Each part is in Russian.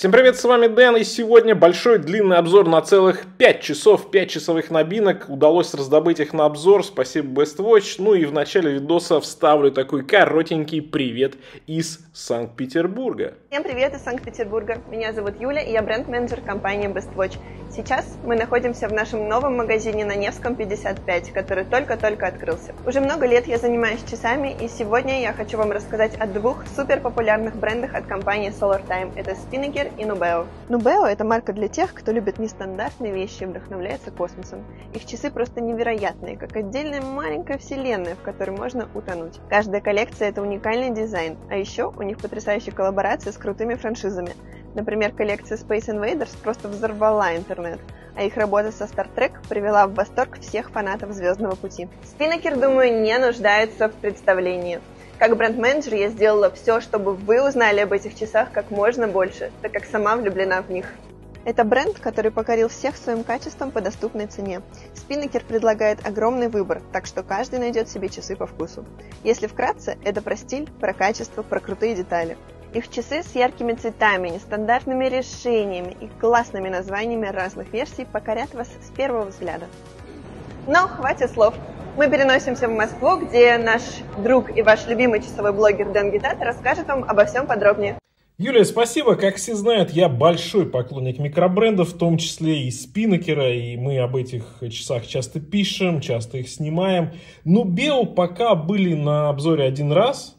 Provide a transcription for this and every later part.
Всем привет, с вами Дэн, и сегодня большой длинный обзор на целых 5 часов, 5 часовых набинок. Удалось раздобыть их на обзор, спасибо Best Watch. Ну и в начале видоса вставлю такой коротенький привет из Санкт-Петербурга. Всем привет из Санкт-Петербурга. Меня зовут Юля, и я бренд-менеджер компании BestWatch. Сейчас мы находимся в нашем новом магазине на Невском 55, который только-только открылся. Уже много лет я занимаюсь часами, и сегодня я хочу вам рассказать о двух супер популярных брендах от компании Solar Time. Это Spinnaker и Nubeo. Nubeo – это марка для тех, кто любит нестандартные вещи и вдохновляется космосом. Их часы просто невероятные, как отдельная маленькая вселенная, в которой можно утонуть. Каждая коллекция – это уникальный дизайн, а еще у них потрясающие коллаборации с крутыми франшизами. Например, коллекция Space Invaders просто взорвала интернет, а их работа со Star Trek привела в восторг всех фанатов «Звездного пути». Спинакер, думаю, не нуждается в представлении. Как бренд-менеджер я сделала все, чтобы вы узнали об этих часах как можно больше, так как сама влюблена в них. Это бренд, который покорил всех своим качеством по доступной цене. Спиннекер предлагает огромный выбор, так что каждый найдет себе часы по вкусу. Если вкратце, это про стиль, про качество, про крутые детали. Их часы с яркими цветами, нестандартными решениями и классными названиями разных версий покорят вас с первого взгляда. Но хватит слов. Мы переносимся в Москву, где наш друг и ваш любимый часовой блогер Дэн Гитат расскажет вам обо всем подробнее. Юлия, спасибо. Как все знают, я большой поклонник микробрендов, в том числе и спинокера, и мы об этих часах часто пишем, часто их снимаем. Но Бео пока были на обзоре один раз,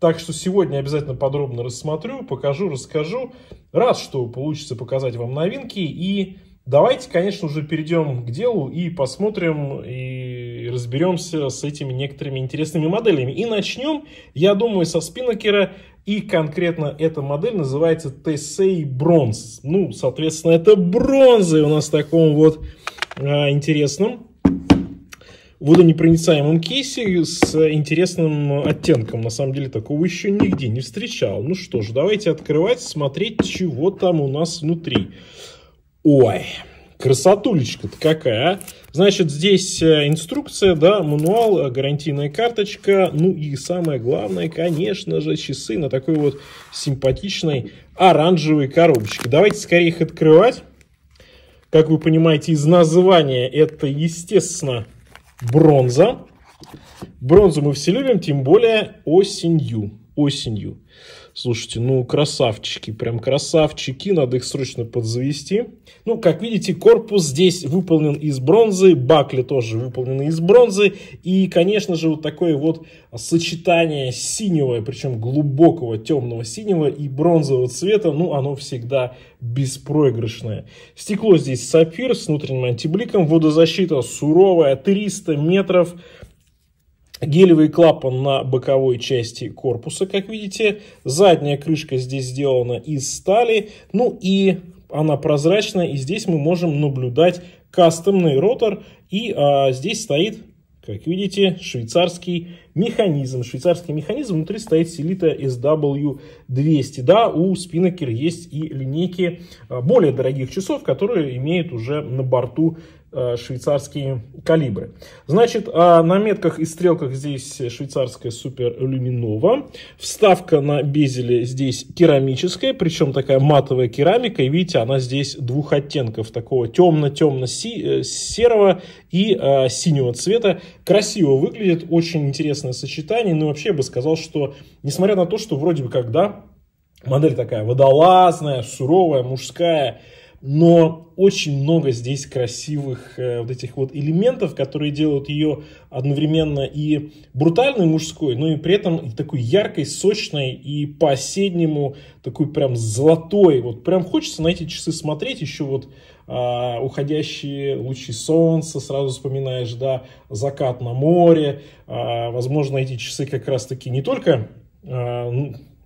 так что сегодня обязательно подробно рассмотрю, покажу, расскажу. Рад, что получится показать вам новинки. И давайте, конечно, уже перейдем к делу и посмотрим, и разберемся с этими некоторыми интересными моделями. И начнем, я думаю, со спинокера и конкретно эта модель называется Тесей Бронз. Ну, соответственно, это бронзы у нас в таком вот а, интересном водонепроницаемом кейсе с интересным оттенком. На самом деле, такого еще нигде не встречал. Ну что ж, давайте открывать, смотреть, чего там у нас внутри. Ой... Красотулечка-то какая, а? Значит, здесь э, инструкция, да, мануал, э, гарантийная карточка, ну и самое главное, конечно же, часы на такой вот симпатичной оранжевой коробочке. Давайте скорее их открывать. Как вы понимаете из названия, это, естественно, бронза. Бронзу мы все любим, тем более осенью. Осенью. Слушайте, ну красавчики, прям красавчики, надо их срочно подзавести. Ну, как видите, корпус здесь выполнен из бронзы, бакли тоже выполнены из бронзы. И, конечно же, вот такое вот сочетание синего, причем глубокого темного синего и бронзового цвета, ну, оно всегда беспроигрышное. Стекло здесь сапфир с внутренним антибликом, водозащита суровая, 300 метров. Гелевый клапан на боковой части корпуса, как видите. Задняя крышка здесь сделана из стали. Ну и она прозрачная. И здесь мы можем наблюдать кастомный ротор. И а, здесь стоит, как видите, швейцарский механизм. Швейцарский механизм. Внутри стоит селита SW200. Да, у спинакер есть и линейки а, более дорогих часов, которые имеют уже на борту Э, швейцарские калибры. Значит, а на метках и стрелках здесь швейцарская суперлюминова. Вставка на безеле здесь керамическая, причем такая матовая керамика. И видите, она здесь двух оттенков, такого темно-темно-серого э, и э, синего цвета. Красиво выглядит, очень интересное сочетание. Но ну вообще, я бы сказал, что, несмотря на то, что вроде бы когда модель такая водолазная, суровая, мужская, но очень много здесь красивых э, вот этих вот элементов, которые делают ее одновременно и брутальной мужской, но и при этом такой яркой, сочной и по-осеннему такой прям золотой. Вот прям хочется на эти часы смотреть еще вот э, уходящие лучи солнца, сразу вспоминаешь, да, закат на море. Э, возможно, эти часы как раз-таки не только а,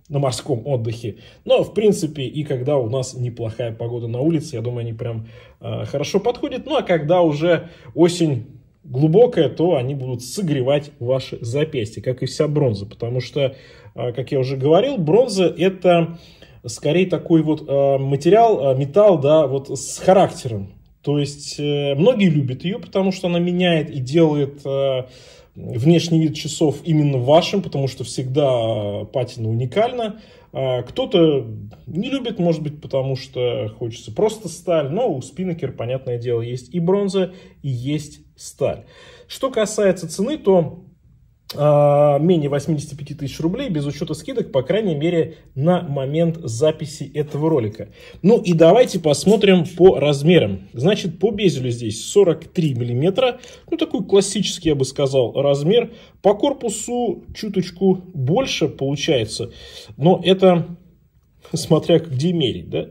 на морском отдыхе. Но, в принципе, и когда у нас неплохая погода на улице, я думаю, они прям э, хорошо подходят. Ну, а когда уже осень глубокая, то они будут согревать ваши запястья, как и вся бронза. Потому что, э, как я уже говорил, бронза это скорее такой вот э, материал, э, металл, да, вот с характером. То есть э, многие любят ее, потому что она меняет и делает... Э, внешний вид часов именно вашим, потому что всегда а, патина уникальна. А, кто-то не любит, может быть, потому что хочется просто сталь, но у спиннекер, понятное дело, есть и бронза, и есть сталь. Что касается цены, то а, менее 85 тысяч рублей без учета скидок, по крайней мере, на момент записи этого ролика. Ну и давайте посмотрим по размерам. Значит, по безелю здесь 43 миллиметра. Ну, такой классический, я бы сказал, размер. По корпусу чуточку больше получается, но это смотря где мерить, да?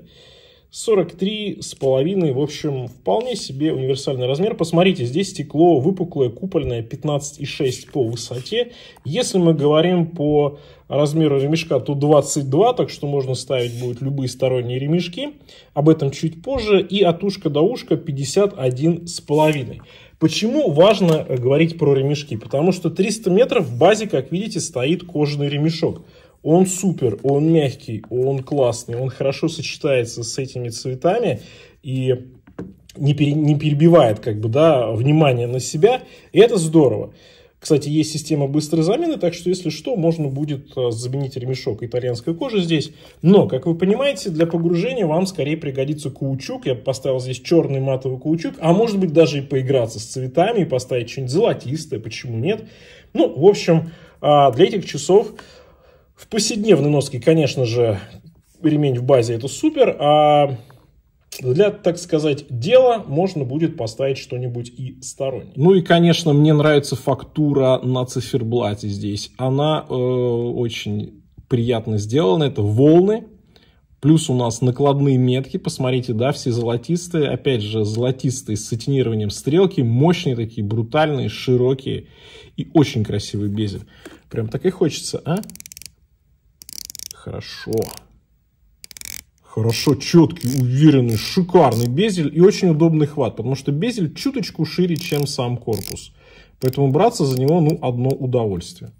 43,5, в общем, вполне себе универсальный размер. Посмотрите, здесь стекло выпуклое, купольное, 15,6 по высоте. Если мы говорим по размеру ремешка, то 22, так что можно ставить будет любые сторонние ремешки. Об этом чуть позже. И от ушка до ушка 51,5. Почему важно говорить про ремешки? Потому что 300 метров в базе, как видите, стоит кожаный ремешок. Он супер, он мягкий, он классный, он хорошо сочетается с этими цветами и не, пере, не перебивает как бы, да, внимание на себя, и это здорово. Кстати, есть система быстрой замены, так что, если что, можно будет э, заменить ремешок итальянской кожи здесь. Но, как вы понимаете, для погружения вам скорее пригодится каучук. Я поставил здесь черный матовый каучук, а может быть даже и поиграться с цветами поставить что-нибудь золотистое, почему нет. Ну, в общем, а, для этих часов в повседневной носке, конечно же, ремень в базе это супер, а для, так сказать, дела можно будет поставить что-нибудь и стороннее. Ну и, конечно, мне нравится фактура на циферблате здесь. Она э, очень приятно сделана. Это волны. Плюс у нас накладные метки. Посмотрите, да, все золотистые. Опять же, золотистые с сатинированием стрелки. Мощные такие, брутальные, широкие. И очень красивый безель. Прям так и хочется, а? Хорошо. Хорошо, четкий, уверенный, шикарный безель и очень удобный хват, потому что безель чуточку шире, чем сам корпус. Поэтому браться за него, ну, одно удовольствие.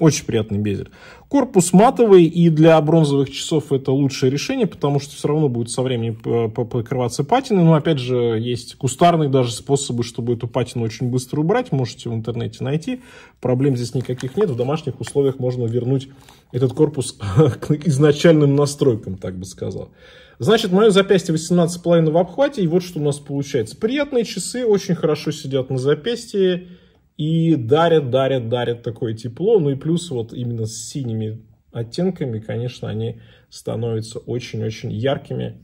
Очень приятный безель. Корпус матовый, и для бронзовых часов это лучшее решение, потому что все равно будет со временем э, покрываться патиной. Но, опять же, есть кустарные даже способы, чтобы эту патину очень быстро убрать. Можете в интернете найти. Проблем здесь никаких нет. В домашних условиях можно вернуть этот корпус к изначальным настройкам, так бы сказал. Значит, мое запястье 18,5 в обхвате, и вот что у нас получается. Приятные часы, очень хорошо сидят на запястье. И дарят, дарят, дарят такое тепло. Ну и плюс вот именно с синими оттенками, конечно, они становятся очень-очень яркими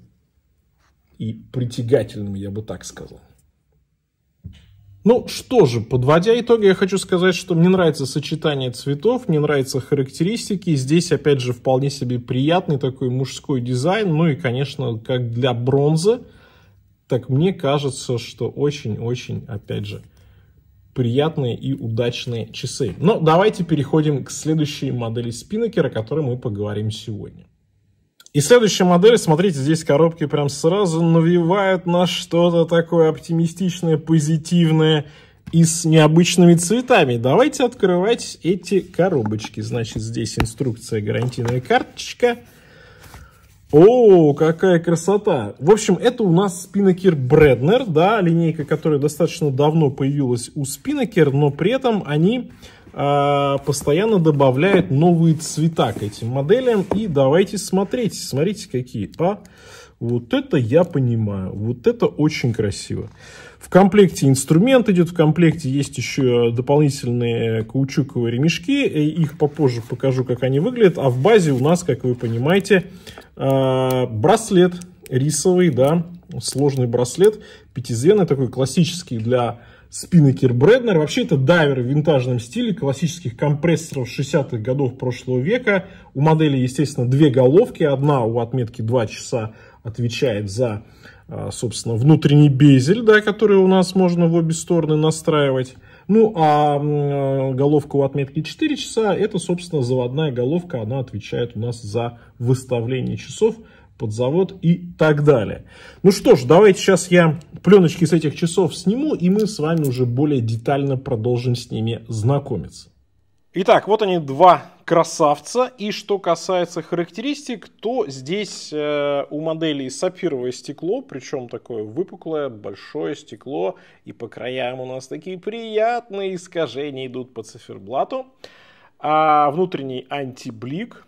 и притягательными, я бы так сказал. Ну что же, подводя итоги, я хочу сказать, что мне нравится сочетание цветов, мне нравятся характеристики. Здесь, опять же, вполне себе приятный такой мужской дизайн. Ну и, конечно, как для бронзы, так мне кажется, что очень-очень, опять же, приятные и удачные часы. Но давайте переходим к следующей модели спиннекера, о которой мы поговорим сегодня. И следующая модель, смотрите, здесь коробки прям сразу навевают на что-то такое оптимистичное, позитивное и с необычными цветами. Давайте открывать эти коробочки. Значит, здесь инструкция, гарантийная карточка – о, какая красота! В общем, это у нас спинакер Bredner, да, линейка, которая достаточно давно появилась у спинакер, но при этом они э, постоянно добавляют новые цвета к этим моделям. И давайте смотреть, смотрите, какие. А? Вот это я понимаю, вот это очень красиво. В комплекте инструмент идет, в комплекте есть еще дополнительные каучуковые ремешки, э, их попозже покажу, как они выглядят. А в базе у нас, как вы понимаете, а, браслет рисовый, да, сложный браслет, пятизвенный, такой классический для Спиннекер Брэднер. Вообще это дайвер в винтажном стиле классических компрессоров 60-х годов прошлого века. У модели, естественно, две головки. Одна у отметки 2 часа, отвечает за, а, собственно, внутренний безель, да, который у нас можно в обе стороны настраивать. Ну, а, а головка у отметки 4 часа, это, собственно, заводная головка, она отвечает у нас за выставление часов под завод и так далее. Ну что ж, давайте сейчас я пленочки с этих часов сниму, и мы с вами уже более детально продолжим с ними знакомиться. Итак, вот они два красавца. И что касается характеристик, то здесь э, у модели сапфировое стекло, причем такое выпуклое, большое стекло. И по краям у нас такие приятные искажения идут по циферблату. А внутренний антиблик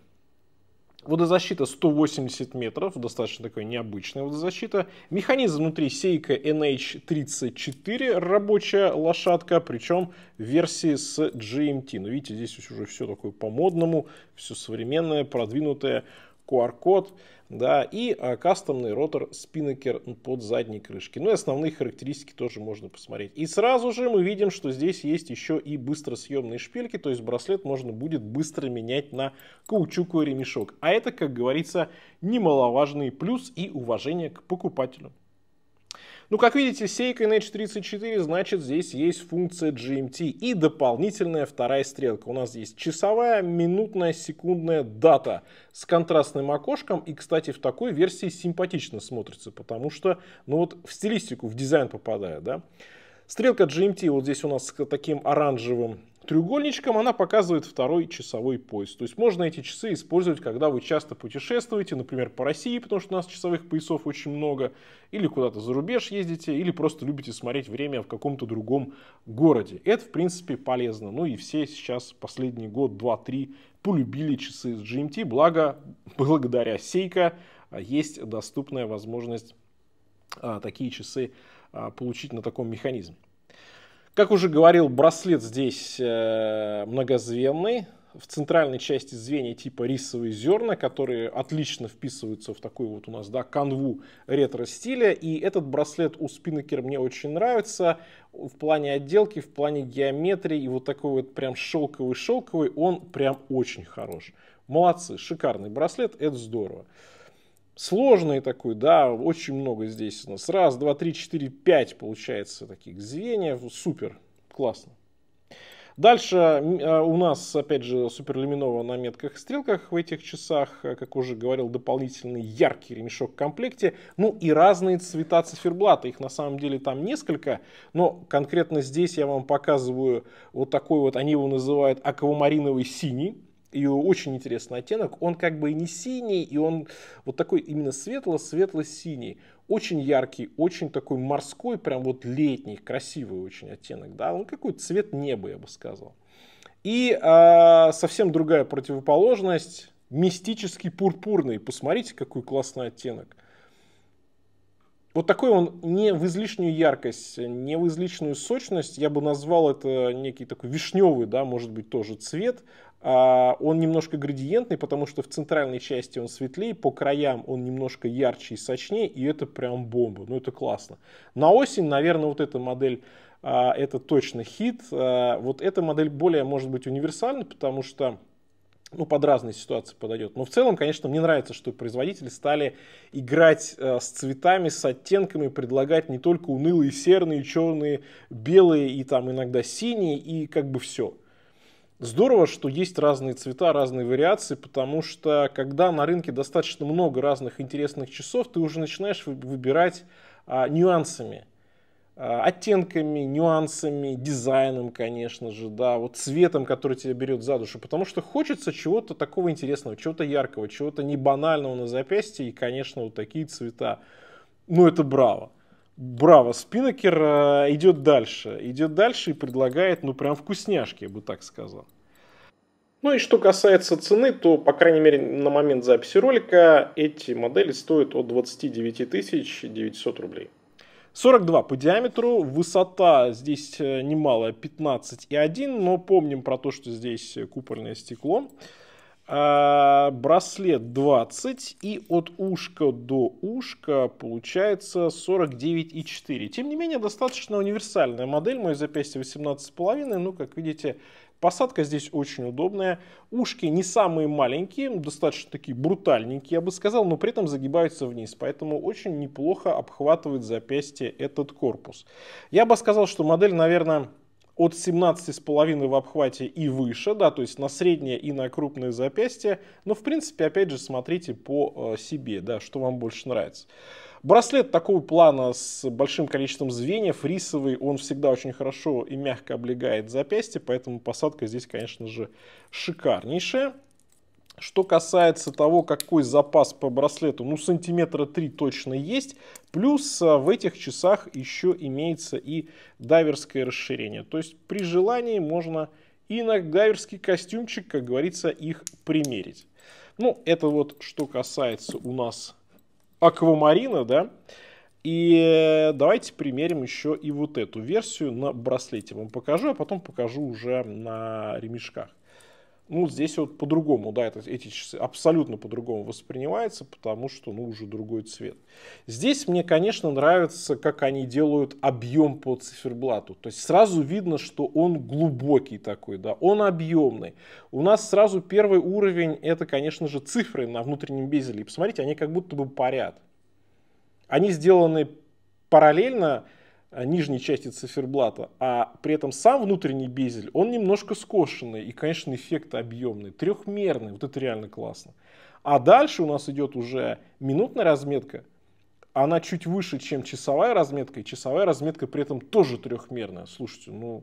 Водозащита 180 метров, достаточно такой необычная водозащита. Механизм внутри Сейка NH34, рабочая лошадка, причем версии с GMT. Эм Но ну, видите, здесь уже все такое по-модному, все современное, продвинутое. QR-код, да, и а, кастомный ротор Спинокер под задней крышки. Ну и основные характеристики тоже можно посмотреть. И сразу же мы видим, что здесь есть еще и быстросъемные шпильки, то есть браслет можно будет быстро менять на каучуковый ремешок. А это, как говорится, немаловажный плюс и уважение к покупателю. Ну, как видите, Seiko NH34, значит, здесь есть функция GMT и дополнительная вторая стрелка. У нас есть часовая, минутная, секундная дата с контрастным окошком. И, кстати, в такой версии симпатично смотрится, потому что, ну вот, в стилистику, в дизайн попадает, да. Стрелка GMT вот здесь у нас с таким оранжевым Треугольничком она показывает второй часовой пояс. То есть можно эти часы использовать, когда вы часто путешествуете, например, по России, потому что у нас часовых поясов очень много, или куда-то за рубеж ездите, или просто любите смотреть время в каком-то другом городе. Это, в принципе, полезно. Ну и все сейчас последний год, два, три полюбили часы с GMT, благо благодаря Сейка а, есть доступная возможность а, такие часы а, получить на таком механизме. Как уже говорил, браслет здесь э, многозвенный. В центральной части звенья типа рисовые зерна, которые отлично вписываются в такую вот у нас да, канву ретро-стиля. И этот браслет у Спиннекер мне очень нравится в плане отделки, в плане геометрии. И вот такой вот прям шелковый-шелковый, он прям очень хорош. Молодцы, шикарный браслет, это здорово сложный такой, да, очень много здесь у нас. Раз, два, три, четыре, пять получается таких звеньев. Супер, классно. Дальше э, у нас, опять же, суперлюминово на метках и стрелках в этих часах, э, как уже говорил, дополнительный яркий ремешок в комплекте. Ну и разные цвета циферблата. Их на самом деле там несколько, но конкретно здесь я вам показываю вот такой вот, они его называют аквамариновый синий. И очень интересный оттенок. Он как бы и не синий, и он вот такой именно светло-светло-синий. Очень яркий, очень такой морской, прям вот летний, красивый очень оттенок. Да? Он какой-то цвет неба, я бы сказал. И а, совсем другая противоположность. Мистический пурпурный. Посмотрите, какой классный оттенок. Вот такой он не в излишнюю яркость, не в излишнюю сочность. Я бы назвал это некий такой вишневый, да, может быть, тоже цвет. А, он немножко градиентный, потому что в центральной части он светлее, по краям он немножко ярче и сочнее, и это прям бомба. Ну, это классно. На осень, наверное, вот эта модель а, это точно хит. А, вот эта модель более может быть универсальна, потому что ну, под разные ситуации подойдет. Но в целом, конечно, мне нравится, что производители стали играть э, с цветами, с оттенками, предлагать не только унылые серные, черные, белые и там иногда синие, и как бы все. Здорово, что есть разные цвета, разные вариации, потому что когда на рынке достаточно много разных интересных часов, ты уже начинаешь выбирать а, нюансами, а, оттенками, нюансами, дизайном, конечно же, да, вот цветом, который тебя берет за душу, потому что хочется чего-то такого интересного, чего-то яркого, чего-то не банального на запястье и, конечно, вот такие цвета. Ну, это браво. Браво, Спинокер э, идет дальше. Идет дальше и предлагает, ну, прям вкусняшки, я бы так сказал. Ну и что касается цены, то, по крайней мере, на момент записи ролика эти модели стоят от 29 900 рублей. 42 по диаметру, высота здесь э, немалая, 15,1, но помним про то, что здесь купольное стекло. А, браслет 20 и от ушка до ушка получается 49,4. Тем не менее, достаточно универсальная модель. Мое запястье 18,5. Ну, как видите, посадка здесь очень удобная. Ушки не самые маленькие, достаточно такие брутальненькие, я бы сказал, но при этом загибаются вниз. Поэтому очень неплохо обхватывает запястье этот корпус. Я бы сказал, что модель, наверное от 17,5 в обхвате и выше, да, то есть на среднее и на крупное запястье. Но, в принципе, опять же, смотрите по э, себе, да, что вам больше нравится. Браслет такого плана с большим количеством звеньев, рисовый, он всегда очень хорошо и мягко облегает запястье, поэтому посадка здесь, конечно же, шикарнейшая. Что касается того, какой запас по браслету, ну сантиметра 3 точно есть, плюс э, в этих часах еще имеется и дайверское расширение. То есть при желании можно и на дайверский костюмчик, как говорится, их примерить. Ну, это вот что касается у нас аквамарина, да. И э, давайте примерим еще и вот эту версию на браслете. Вам покажу, а потом покажу уже на ремешках. Ну, здесь вот по-другому, да, это, эти часы абсолютно по-другому воспринимаются, потому что, ну, уже другой цвет. Здесь мне, конечно, нравится, как они делают объем по циферблату. То есть сразу видно, что он глубокий такой, да, он объемный. У нас сразу первый уровень, это, конечно же, цифры на внутреннем безеле. И посмотрите, они как будто бы парят. Они сделаны параллельно, Э, нижней части циферблата, а при этом сам внутренний безель, он немножко скошенный и, конечно, эффект объемный, трехмерный, вот это реально классно. А дальше у нас идет уже минутная разметка, она чуть выше, чем часовая разметка, и часовая разметка при этом тоже трехмерная. Слушайте, ну,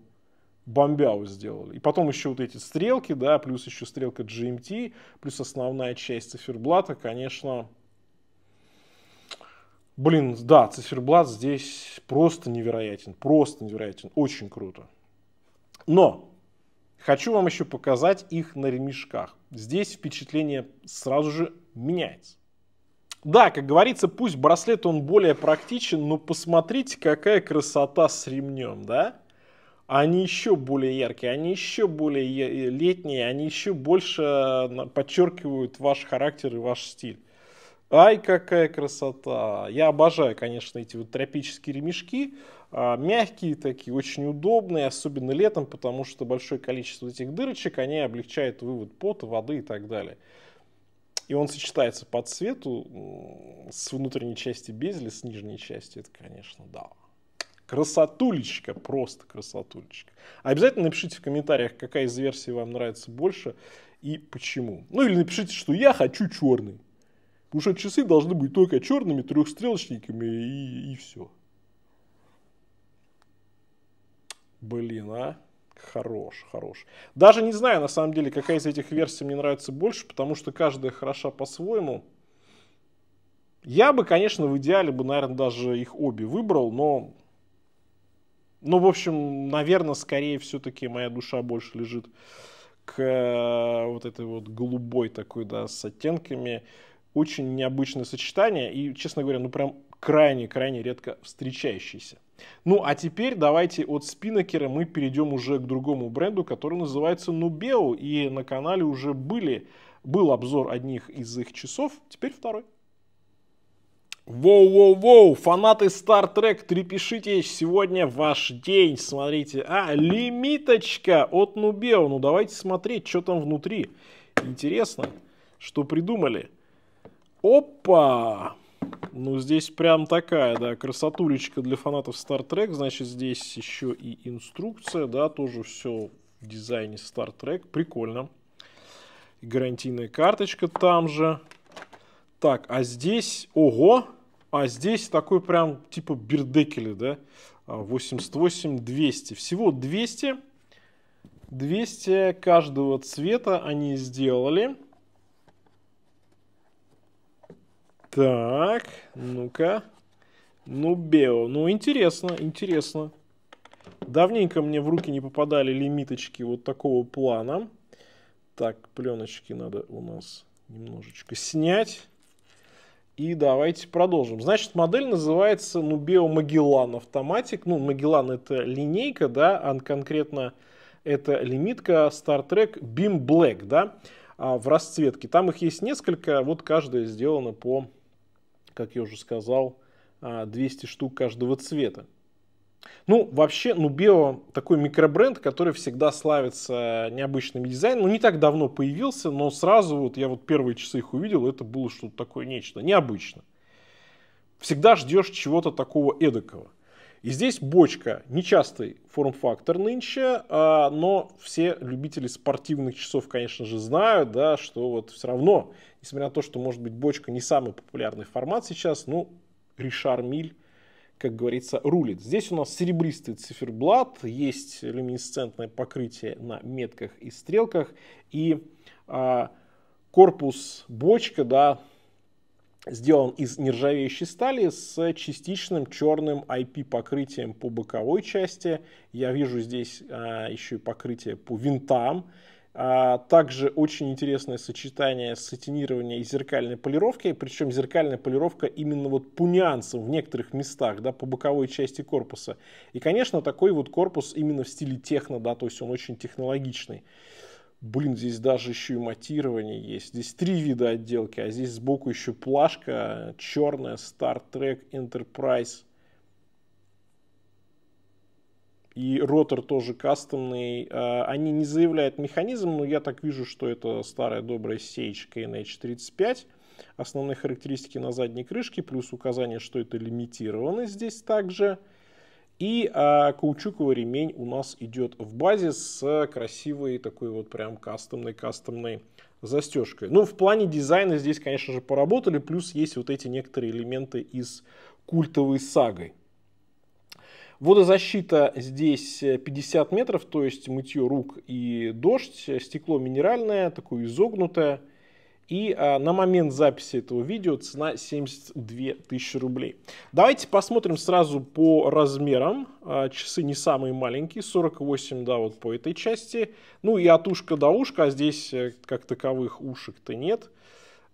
бомбяу сделали. И потом еще вот эти стрелки, да, плюс еще стрелка GMT, плюс основная часть циферблата, конечно, Блин, да, циферблат здесь просто невероятен, просто невероятен, очень круто. Но хочу вам еще показать их на ремешках. Здесь впечатление сразу же меняется. Да, как говорится, пусть браслет он более практичен, но посмотрите, какая красота с ремнем, да? Они еще более яркие, они еще более летние, они еще больше э, подчеркивают ваш характер и ваш стиль. Ай, какая красота! Я обожаю, конечно, эти вот тропические ремешки. А, мягкие такие, очень удобные, особенно летом, потому что большое количество этих дырочек, они облегчают вывод пота, воды и так далее. И он сочетается по цвету с внутренней части безеля, с нижней части. Это, конечно, да. Красотулечка, просто красотулечка. Обязательно напишите в комментариях, какая из версий вам нравится больше и почему. Ну или напишите, что я хочу черный. Потому что часы должны быть только черными, трехстрелочниками и, и все. Блин, а? Хорош, хорош. Даже не знаю, на самом деле, какая из этих версий мне нравится больше, потому что каждая хороша по-своему. Я бы, конечно, в идеале бы, наверное, даже их обе выбрал, но... Ну, в общем, наверное, скорее все-таки моя душа больше лежит к э, вот этой вот голубой такой, да, с оттенками очень необычное сочетание и, честно говоря, ну прям крайне-крайне редко встречающееся. Ну а теперь давайте от спинокера мы перейдем уже к другому бренду, который называется Nubeo, и на канале уже были, был обзор одних из их часов, теперь второй. Воу-воу-воу, фанаты Star Trek, трепешите, сегодня ваш день, смотрите. А, лимиточка от Нубео, ну давайте смотреть, что там внутри. Интересно, что придумали. Опа! Ну, здесь прям такая, да, красотулечка для фанатов Star Trek. Значит, здесь еще и инструкция, да, тоже все в дизайне Star Trek. Прикольно. И гарантийная карточка там же. Так, а здесь, ого, а здесь такой прям типа бирдекели, да, 88 а, 200. Всего 200, 200 каждого цвета они сделали. Так, ну-ка. Ну, Бео. Ну, интересно, интересно. Давненько мне в руки не попадали лимиточки вот такого плана. Так, пленочки надо у нас немножечко снять. И давайте продолжим. Значит, модель называется Nubeo Magellan Automatic. Ну, Magellan ну, это линейка, да, а конкретно это лимитка Star Trek Beam Black, да, а, в расцветке. Там их есть несколько, вот каждая сделана по как я уже сказал, 200 а, штук каждого цвета. Ну, вообще, Нубео такой микробренд, который всегда славится необычным дизайном. Ну, не так давно появился, но сразу вот я вот первые часы их увидел, это было что-то такое нечто, необычно. Всегда ждешь чего-то такого эдакого. И здесь бочка, нечастый форм-фактор нынче, а, но все любители спортивных часов, конечно же, знают, да, что вот все равно, несмотря на то, что, может быть, бочка не самый популярный формат сейчас, ну, Ришар Миль как говорится, рулит. Здесь у нас серебристый циферблат, есть люминесцентное покрытие на метках и стрелках, и а, корпус бочка, да, сделан из нержавеющей стали с частичным черным IP-покрытием по боковой части. Я вижу здесь а, еще и покрытие по винтам. А, также очень интересное сочетание сатинирования и зеркальной полировки. Причем зеркальная полировка именно вот по нюансам в некоторых местах, да, по боковой части корпуса. И, конечно, такой вот корпус именно в стиле техно, да, то есть он очень технологичный. Блин, здесь даже еще и матирование есть. Здесь три вида отделки, а здесь сбоку еще плашка черная Star Trek Enterprise. И ротор тоже кастомный. А, они не заявляют механизм, но я так вижу, что это старая добрая Sage KNH35. Основные характеристики на задней крышке, плюс указание, что это лимитировано здесь также. И а, каучуковый ремень у нас идет в базе с красивой такой вот прям кастомной-кастомной застежкой. Ну, в плане дизайна здесь, конечно же, поработали, плюс есть вот эти некоторые элементы из культовой сагой. Водозащита здесь 50 метров, то есть мытье рук и дождь. Стекло минеральное, такое изогнутое. И э, на момент записи этого видео цена 72 тысячи рублей. Давайте посмотрим сразу по размерам. Э, часы не самые маленькие, 48, да, вот по этой части. Ну и от ушка до ушка, а здесь э, как таковых ушек-то нет.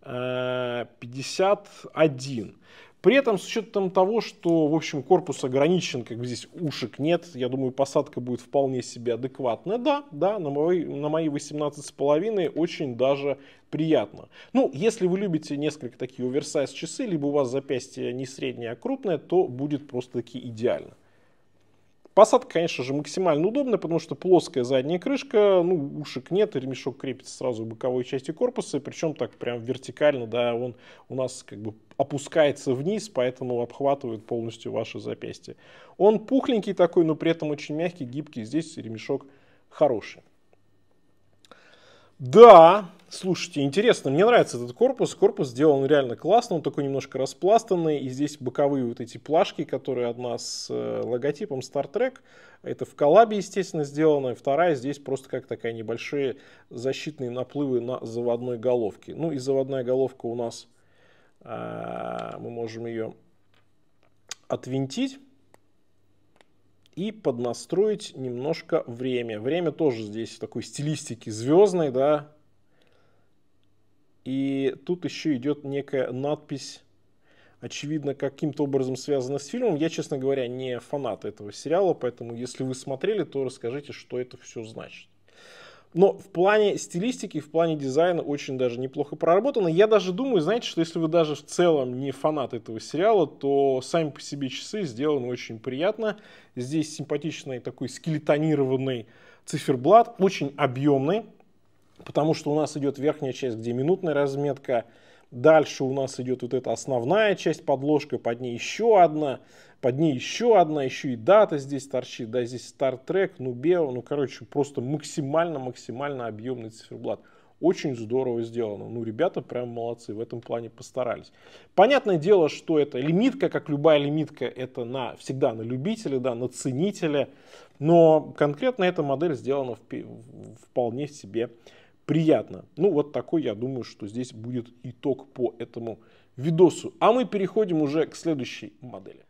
Э, а, 51. При этом с учетом того, что, в общем, корпус ограничен, как бы здесь ушек нет, я думаю, посадка будет вполне себе адекватная. Да, да, на мои, на мои 18,5 очень даже приятно. Ну, если вы любите несколько такие оверсайз часы, либо у вас запястье не среднее, а крупное, то будет просто-таки идеально. Посадка, конечно же, максимально удобная, потому что плоская задняя крышка, ну, ушек нет, ремешок крепится сразу к боковой части корпуса, причем так прям вертикально, да, он у нас как бы опускается вниз, поэтому обхватывает полностью ваше запястье. Он пухленький такой, но при этом очень мягкий, гибкий. Здесь ремешок хороший. Да, слушайте, интересно, мне нравится этот корпус. Корпус сделан реально классно, он такой немножко распластанный. И здесь боковые вот эти плашки, которые одна с э, логотипом Star Trek. Это в коллабе, естественно, сделано. Вторая здесь просто как такая небольшие защитные наплывы на заводной головке. Ну и заводная головка у нас а, мы можем ее отвинтить и поднастроить немножко время. Время тоже здесь в такой стилистике звездной, да. И тут еще идет некая надпись, очевидно, каким-то образом связана с фильмом. Я, честно говоря, не фанат этого сериала, поэтому если вы смотрели, то расскажите, что это все значит но в плане стилистики, в плане дизайна очень даже неплохо проработано. Я даже думаю, знаете, что если вы даже в целом не фанат этого сериала, то сами по себе часы сделаны очень приятно. Здесь симпатичный такой скелетонированный циферблат, очень объемный, потому что у нас идет верхняя часть, где минутная разметка, Дальше у нас идет вот эта основная часть подложка, под ней еще одна под ней еще одна, еще и дата здесь торчит, да, здесь Star Trek, Нубео, ну, короче, просто максимально-максимально объемный циферблат. Очень здорово сделано. Ну, ребята прям молодцы, в этом плане постарались. Понятное дело, что это лимитка, как любая лимитка, это на, всегда на любителя, да, на ценителя. Но конкретно эта модель сделана вполне себе приятно. Ну, вот такой, я думаю, что здесь будет итог по этому видосу. А мы переходим уже к следующей модели.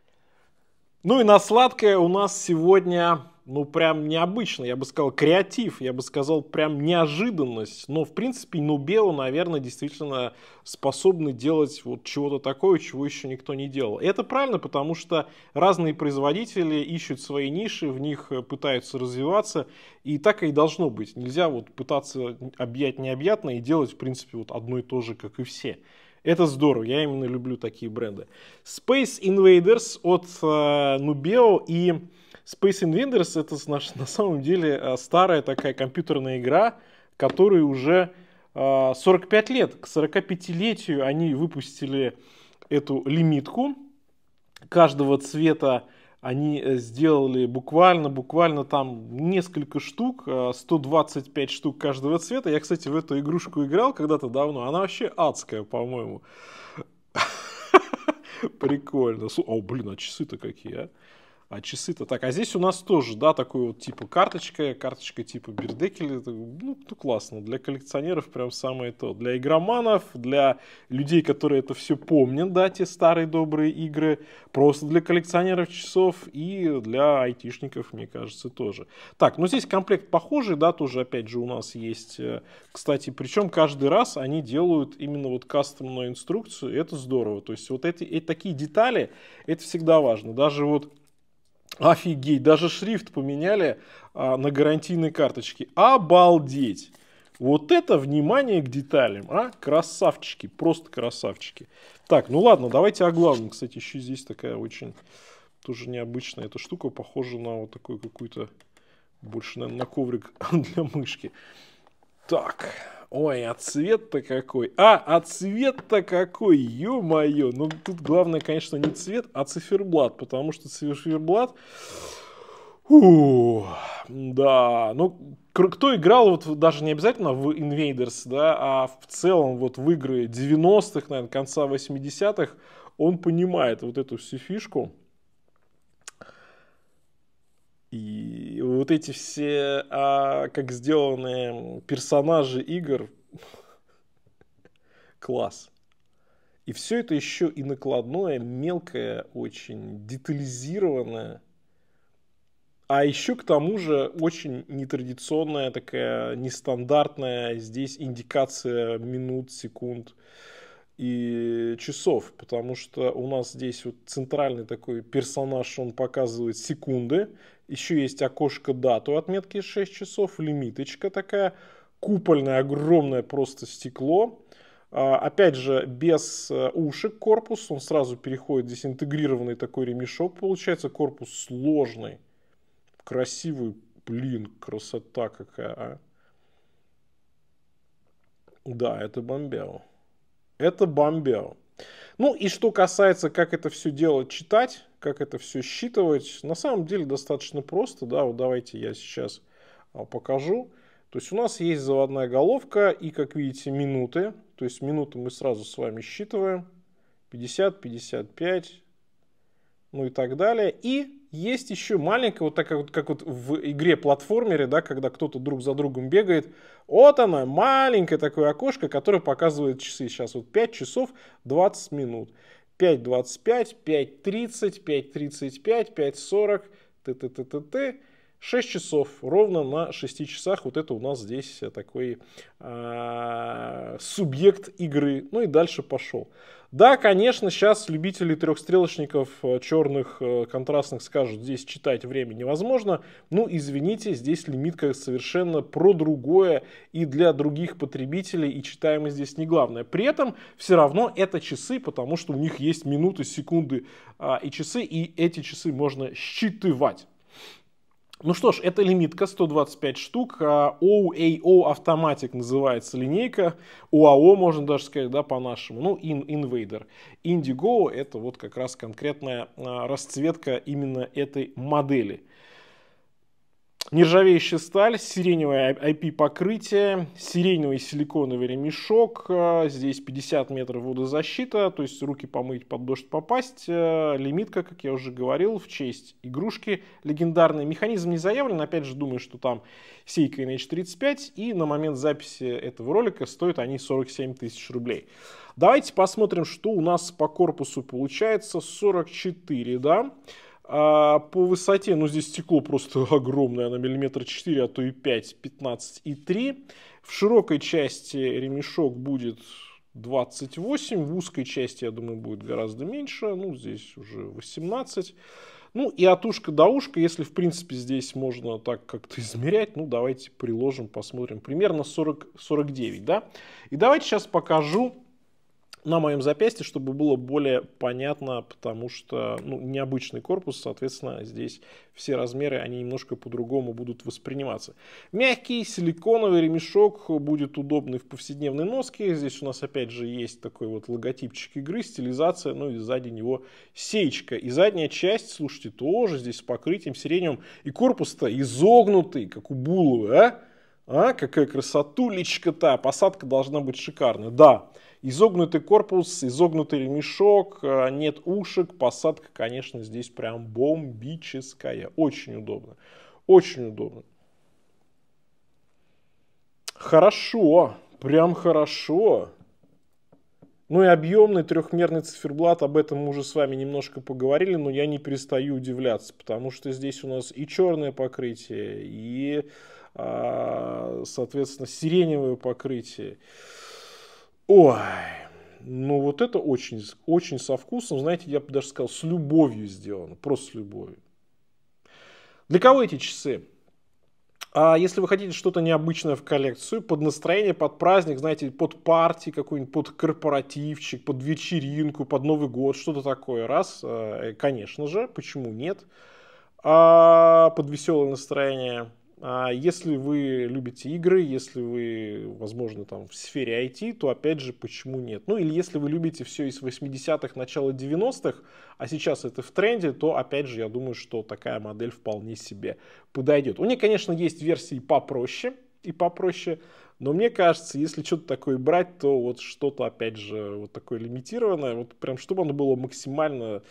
Ну и на сладкое у нас сегодня, ну прям необычно, я бы сказал, креатив, я бы сказал, прям неожиданность. Но в принципе Нубео, наверное, действительно способны делать вот чего-то такое, чего еще никто не делал. И это правильно, потому что разные производители ищут свои ниши, в них э, пытаются развиваться, и так и должно быть. Нельзя вот пытаться объять необъятное и делать, в принципе, вот одно и то же, как и все. Это здорово, я именно люблю такие бренды. Space Invaders от э, Nubeo и Space Invaders это наш, на самом деле э, старая такая компьютерная игра, которой уже э, 45 лет. К 45-летию они выпустили эту лимитку каждого цвета они э, сделали буквально, буквально там несколько штук, 125 э, штук каждого цвета. Я, кстати, в эту игрушку играл когда-то давно. Она вообще адская, по-моему. Прикольно. О, блин, а часы-то какие, а? А часы-то так. А здесь у нас тоже, да, такой вот типа карточка, карточка типа Бердекеля. Ну, ну, классно. Для коллекционеров прям самое то. Для игроманов, для людей, которые это все помнят, да, те старые добрые игры. Просто для коллекционеров часов и для айтишников, мне кажется, тоже. Так, ну здесь комплект похожий, да, тоже опять же у нас есть. Э, кстати, причем каждый раз они делают именно вот кастомную инструкцию. это здорово. То есть вот эти, эти такие детали, это всегда важно. Даже вот Офигеть, даже шрифт поменяли а, на гарантийной карточке. Обалдеть! Вот это внимание к деталям, а? Красавчики, просто красавчики. Так, ну ладно, давайте о главном. Кстати, еще здесь такая очень тоже необычная эта штука, похожа на вот такой какой-то больше, наверное, на коврик для мышки. Так, Ой, а цвет-то какой. А, а цвет-то какой, ё-моё. Ну, тут главное, конечно, не цвет, а циферблат, потому что циферблат... Ух, да, ну, кто играл, вот даже не обязательно в Invaders, да, а в целом вот в игры 90-х, наверное, конца 80-х, он понимает вот эту всю фишку. вот эти все, а, как сделанные персонажи игр, класс. И все это еще и накладное, мелкое, очень детализированное. А еще к тому же очень нетрадиционная такая, нестандартная здесь индикация минут, секунд и часов, потому что у нас здесь вот центральный такой персонаж, он показывает секунды, еще есть окошко дату отметки 6 часов, лимиточка такая, купольное огромное просто стекло. А, опять же, без э, ушек корпус, он сразу переходит, здесь интегрированный такой ремешок получается, корпус сложный, красивый, блин, красота какая, а. Да, это бомбяу. Это бомбяу. Ну и что касается, как это все дело читать, как это все считывать. На самом деле достаточно просто, да, вот давайте я сейчас а, покажу. То есть у нас есть заводная головка и, как видите, минуты. То есть минуты мы сразу с вами считываем. 50, 55, ну и так далее. И есть еще маленькая, вот такая вот, как вот в игре платформере, да, когда кто-то друг за другом бегает. Вот она, маленькое такое окошко, которое показывает часы. Сейчас вот 5 часов 20 минут. 5.25, 5.30, 5.35, 5.40, т-т-т-т-т. 6 часов, ровно на 6 часах вот это у нас здесь э, такой э, субъект игры. Ну и дальше пошел. Да, конечно, сейчас любители трехстрелочников э, черных э, контрастных скажут, здесь читать время невозможно. Ну, извините, здесь лимитка совершенно про другое и для других потребителей, и читаемость здесь не главное. При этом все равно это часы, потому что у них есть минуты, секунды а, и часы, и эти часы можно считывать. Ну что ж, это лимитка, 125 штук. OAO а автоматик называется линейка. OAO «А», можно даже сказать, да, по-нашему. Ну, In Invader. Indigo это вот как раз конкретная а, расцветка именно этой модели. Нержавеющая сталь, сиреневое IP-покрытие, сиреневый силиконовый ремешок, э, здесь 50 метров водозащита, то есть руки помыть, под дождь попасть. Э, лимитка, как я уже говорил, в честь игрушки легендарный. Механизм не заявлен, опять же думаю, что там Seiko NH35, и на момент записи этого ролика стоят они 47 тысяч рублей. Давайте посмотрим, что у нас по корпусу получается. 44, да? А по высоте, ну здесь стекло просто огромное, на миллиметр 4, а то и 5, 15 и 3. В широкой части ремешок будет 28, в узкой части, я думаю, будет гораздо меньше, ну здесь уже 18. Ну и от ушка до ушка, если в принципе здесь можно так как-то измерять, ну давайте приложим, посмотрим, примерно 40, 49, да. И давайте сейчас покажу на моем запястье, чтобы было более понятно, потому что ну, необычный корпус, соответственно, здесь все размеры, они немножко по-другому будут восприниматься. Мягкий силиконовый ремешок будет удобный в повседневной носке. Здесь у нас опять же есть такой вот логотипчик игры, стилизация, ну и сзади него сечка. И задняя часть, слушайте, тоже здесь с покрытием сиреневым И корпус-то изогнутый, как у Буловы, а? А, какая красотулечка-то, посадка должна быть шикарная. Да, изогнутый корпус, изогнутый ремешок, а, нет ушек, посадка, конечно, здесь прям бомбическая. Очень удобно, очень удобно. Хорошо, прям хорошо. Ну и объемный трехмерный циферблат, об этом мы уже с вами немножко поговорили, но я не перестаю удивляться, потому что здесь у нас и черное покрытие, и а, соответственно, сиреневое покрытие. Ой, ну вот это очень, очень со вкусом, знаете, я бы даже сказал, с любовью сделано, просто с любовью. Для кого эти часы? А если вы хотите что-то необычное в коллекцию, под настроение, под праздник, знаете, под парти какой-нибудь, под корпоративчик, под вечеринку, под Новый год, что-то такое, раз, э, конечно же, почему нет, а под веселое настроение – а если вы любите игры, если вы, возможно, там в сфере IT, то опять же, почему нет? Ну или если вы любите все из 80-х, начала 90-х, а сейчас это в тренде, то опять же, я думаю, что такая модель вполне себе подойдет. У меня, конечно, есть версии попроще и попроще, но мне кажется, если что-то такое брать, то вот что-то, опять же, вот такое лимитированное, вот прям чтобы оно было максимально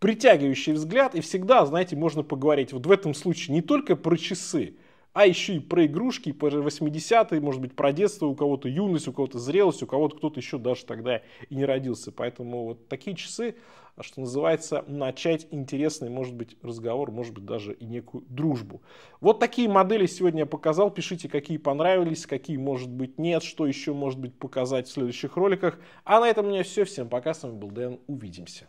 притягивающий взгляд, и всегда, знаете, можно поговорить вот в этом случае не только про часы, а еще и про игрушки, про 80-е, может быть, про детство, у кого-то юность, у кого-то зрелость, у кого-то кто-то еще даже тогда и не родился. Поэтому вот такие часы, а что называется, начать интересный, может быть, разговор, может быть, даже и некую дружбу. Вот такие модели сегодня я показал. Пишите, какие понравились, какие, может быть, нет, что еще, может быть, показать в следующих роликах. А на этом у меня все. Всем пока, с вами был Дэн, увидимся.